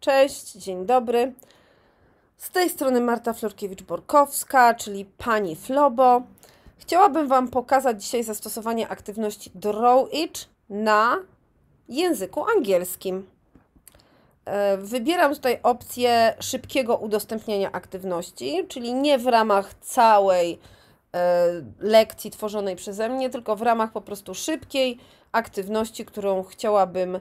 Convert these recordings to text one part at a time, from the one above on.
Cześć, dzień dobry. Z tej strony Marta Florkiewicz-Borkowska, czyli pani Flobo. Chciałabym Wam pokazać dzisiaj zastosowanie aktywności Draw It na języku angielskim. E, wybieram tutaj opcję szybkiego udostępniania aktywności, czyli nie w ramach całej E, lekcji tworzonej przeze mnie, tylko w ramach po prostu szybkiej aktywności, którą chciałabym e,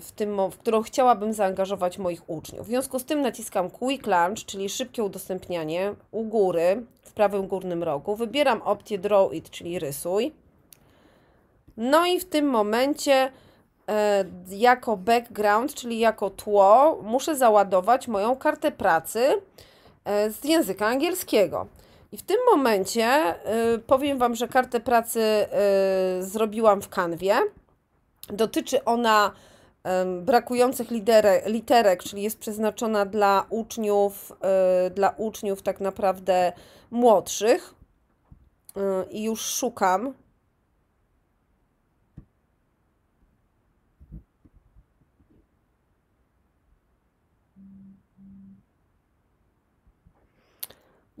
w, tym, w którą chciałabym zaangażować moich uczniów. W związku z tym naciskam Quick Launch, czyli szybkie udostępnianie u góry w prawym górnym rogu. Wybieram opcję Draw It, czyli rysuj. No i w tym momencie e, jako background, czyli jako tło, muszę załadować moją kartę pracy z języka angielskiego. I w tym momencie y, powiem Wam, że kartę pracy y, zrobiłam w kanwie. Dotyczy ona y, brakujących literek, czyli jest przeznaczona dla uczniów, y, dla uczniów tak naprawdę młodszych. Y, I już szukam.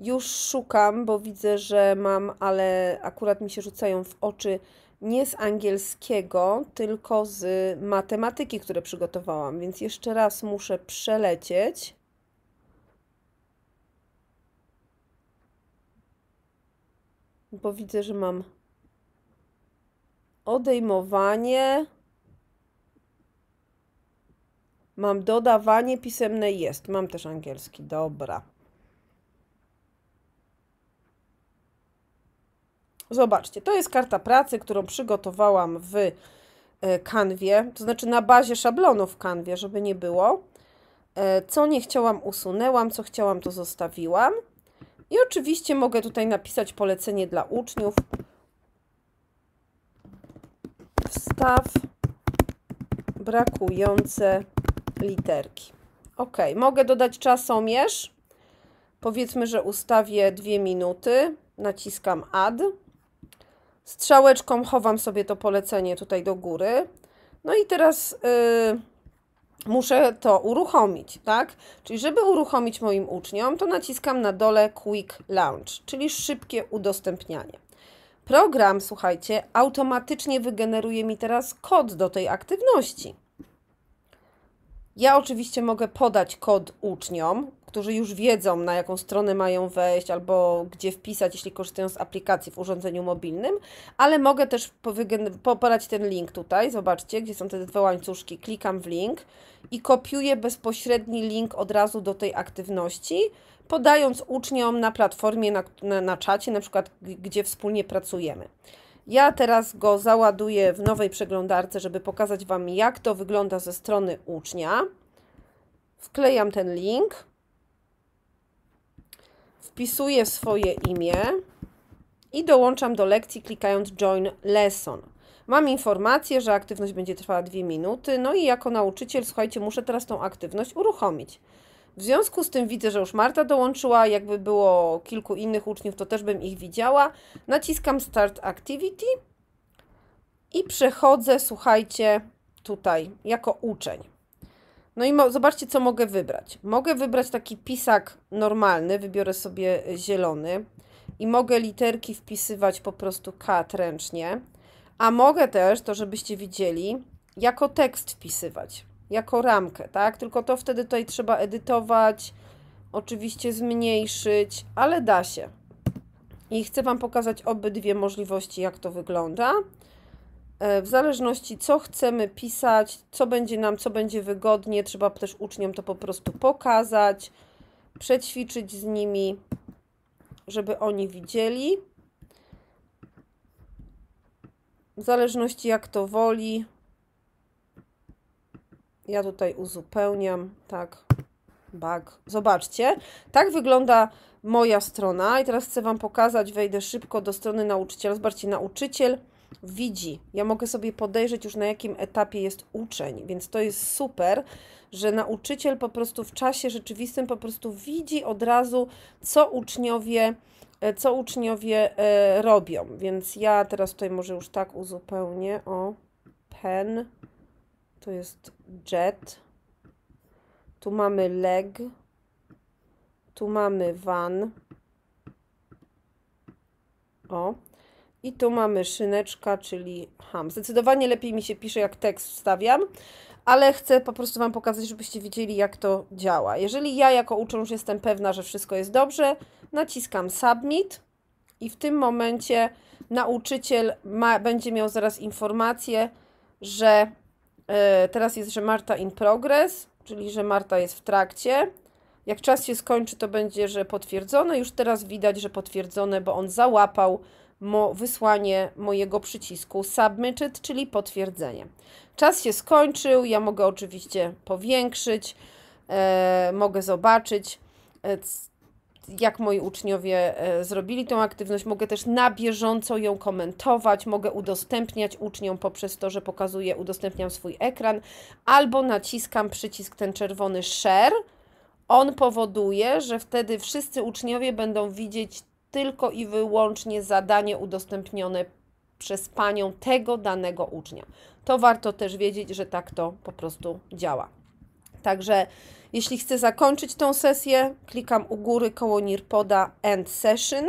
Już szukam, bo widzę, że mam, ale akurat mi się rzucają w oczy nie z angielskiego, tylko z matematyki, które przygotowałam, więc jeszcze raz muszę przelecieć. Bo widzę, że mam odejmowanie, mam dodawanie pisemne jest, mam też angielski, dobra. Zobaczcie, to jest karta pracy, którą przygotowałam w e, kanwie, to znaczy na bazie szablonów w kanwie, żeby nie było. E, co nie chciałam, usunęłam, co chciałam, to zostawiłam. I oczywiście mogę tutaj napisać polecenie dla uczniów. Wstaw brakujące literki. Ok, mogę dodać czasomierz. Powiedzmy, że ustawię 2 minuty. Naciskam add. Strzałeczką chowam sobie to polecenie tutaj do góry. No i teraz y, muszę to uruchomić, tak? Czyli żeby uruchomić moim uczniom, to naciskam na dole Quick Launch, czyli szybkie udostępnianie. Program, słuchajcie, automatycznie wygeneruje mi teraz kod do tej aktywności. Ja oczywiście mogę podać kod uczniom, którzy już wiedzą, na jaką stronę mają wejść albo gdzie wpisać, jeśli korzystają z aplikacji w urządzeniu mobilnym, ale mogę też pobrać ten link tutaj, zobaczcie, gdzie są te dwa łańcuszki, klikam w link i kopiuję bezpośredni link od razu do tej aktywności, podając uczniom na platformie, na, na, na czacie, na przykład, gdzie wspólnie pracujemy. Ja teraz go załaduję w nowej przeglądarce, żeby pokazać Wam, jak to wygląda ze strony ucznia. Wklejam ten link wpisuję swoje imię i dołączam do lekcji klikając Join Lesson. Mam informację, że aktywność będzie trwała 2 minuty, no i jako nauczyciel, słuchajcie, muszę teraz tą aktywność uruchomić. W związku z tym widzę, że już Marta dołączyła, jakby było kilku innych uczniów, to też bym ich widziała. Naciskam Start Activity i przechodzę, słuchajcie, tutaj jako uczeń. No i zobaczcie, co mogę wybrać. Mogę wybrać taki pisak normalny, wybiorę sobie e, zielony i mogę literki wpisywać po prostu kat ręcznie, a mogę też, to żebyście widzieli, jako tekst wpisywać, jako ramkę, tak? Tylko to wtedy tutaj trzeba edytować, oczywiście zmniejszyć, ale da się. I chcę Wam pokazać obydwie możliwości, jak to wygląda. E, w zależności co chcemy pisać, co będzie nam, co będzie wygodnie, trzeba też uczniom to po prostu pokazać, przećwiczyć z nimi, żeby oni widzieli. W zależności jak to woli. Ja tutaj uzupełniam, tak, Bug. Zobaczcie, tak wygląda moja strona i teraz chcę Wam pokazać, wejdę szybko do strony nauczyciela. Zobaczcie, nauczyciel widzi. Ja mogę sobie podejrzeć już na jakim etapie jest uczeń, więc to jest super, że nauczyciel po prostu w czasie rzeczywistym po prostu widzi od razu, co uczniowie, e, co uczniowie e, robią. Więc ja teraz tutaj może już tak uzupełnię. O, pen, to jest jet, tu mamy leg, tu mamy van. O, i tu mamy szyneczka, czyli ham. Zdecydowanie lepiej mi się pisze, jak tekst wstawiam, ale chcę po prostu Wam pokazać, żebyście widzieli, jak to działa. Jeżeli ja jako uczą już jestem pewna, że wszystko jest dobrze, naciskam submit i w tym momencie nauczyciel ma, będzie miał zaraz informację, że e, teraz jest, że Marta in progress, czyli że Marta jest w trakcie. Jak czas się skończy, to będzie, że potwierdzone. Już teraz widać, że potwierdzone, bo on załapał mo wysłanie mojego przycisku submitted, czyli potwierdzenie. Czas się skończył, ja mogę oczywiście powiększyć, e, mogę zobaczyć, e, jak moi uczniowie e, zrobili tą aktywność. Mogę też na bieżąco ją komentować, mogę udostępniać uczniom poprzez to, że pokazuję, udostępniam swój ekran, albo naciskam przycisk ten czerwony share. On powoduje, że wtedy wszyscy uczniowie będą widzieć tylko i wyłącznie zadanie udostępnione przez panią tego danego ucznia. To warto też wiedzieć, że tak to po prostu działa. Także jeśli chcę zakończyć tą sesję, klikam u góry koło Nirpoda End Session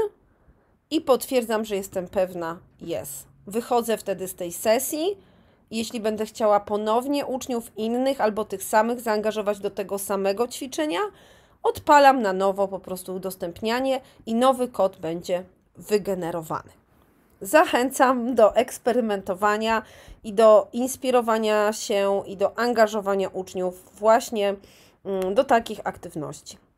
i potwierdzam, że jestem pewna jest. Wychodzę wtedy z tej sesji. Jeśli będę chciała ponownie uczniów innych albo tych samych zaangażować do tego samego ćwiczenia, odpalam na nowo po prostu udostępnianie i nowy kod będzie wygenerowany. Zachęcam do eksperymentowania i do inspirowania się i do angażowania uczniów właśnie mm, do takich aktywności.